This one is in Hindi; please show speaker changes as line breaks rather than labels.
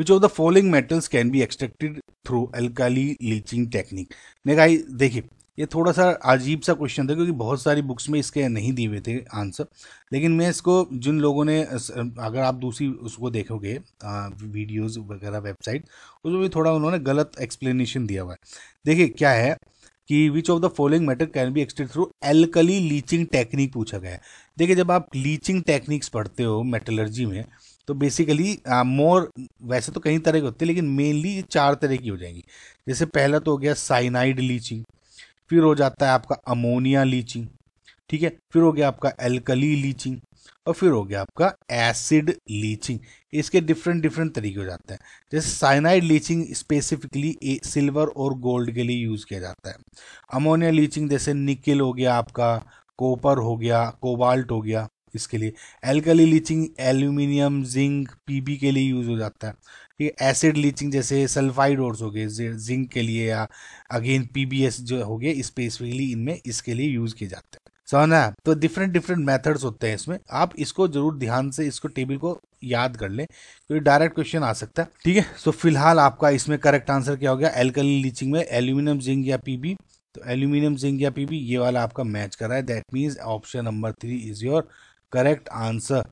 which of the following metals can be extracted through alkali leaching technique ने कहा देखिए ये थोड़ा सा अजीब सा क्वेश्चन था क्योंकि बहुत सारी बुक्स में इसके नहीं दिए हुए थे आंसर लेकिन मैं इसको जिन लोगों ने अगर आप दूसरी उसको देखोगे वीडियोस वगैरह वेबसाइट उसमें भी थोड़ा उन्होंने गलत एक्सप्लेनेशन दिया हुआ है देखिए क्या है कि which of the following matter can be extracted through alkali leaching technique पूछा गया है देखिए जब आप लीचिंग टेक्निक्स पढ़ते हो मेटलर्जी में तो बेसिकली मोर वैसे तो कई तरह के होते हैं लेकिन मेनली ये चार तरह की हो जाएंगी जैसे पहला तो हो गया साइनाइड लीची फिर हो जाता है आपका अमोनिया लीची ठीक है फिर हो गया आपका एल्कली लीचिंग और फिर हो गया आपका एसिड लीचिंग इसके डिफरेंट डिफरेंट तरीके हो जाते हैं जैसे साइनाइड लीचिंग स्पेसिफिकली सिल्वर और गोल्ड के लिए यूज़ किया जाता है अमोनिया लीचिंग जैसे निकिल हो गया आपका कॉपर हो गया कोबाल्ट हो गया इसके लिए alkali leaching aluminium zinc PB के लिए यूज़ हो जाता है ठीक है एसिड लीचिंग जैसे सल्फाइड ओर्स हो गए जिंक के लिए या अगेन पीबीएस जो हो गए स्पेसिफिकली इनमें इसके लिए यूज़ किए जाते हैं समझना तो डिफरेंट डिफरेंट मेथड्स होते हैं इसमें आप इसको जरूर ध्यान से इसको टेबल को याद कर लें क्योंकि डायरेक्ट क्वेश्चन आ सकता है ठीक है सो फिलहाल आपका इसमें करेक्ट आंसर क्या हो गया एल्कली लीचिंग में एल्यूमिनियम जिंक या पीबी तो एल्यूमिनियम जिंक या पीबी ये वाला आपका मैच कर रहा है that means option number three is your correct answer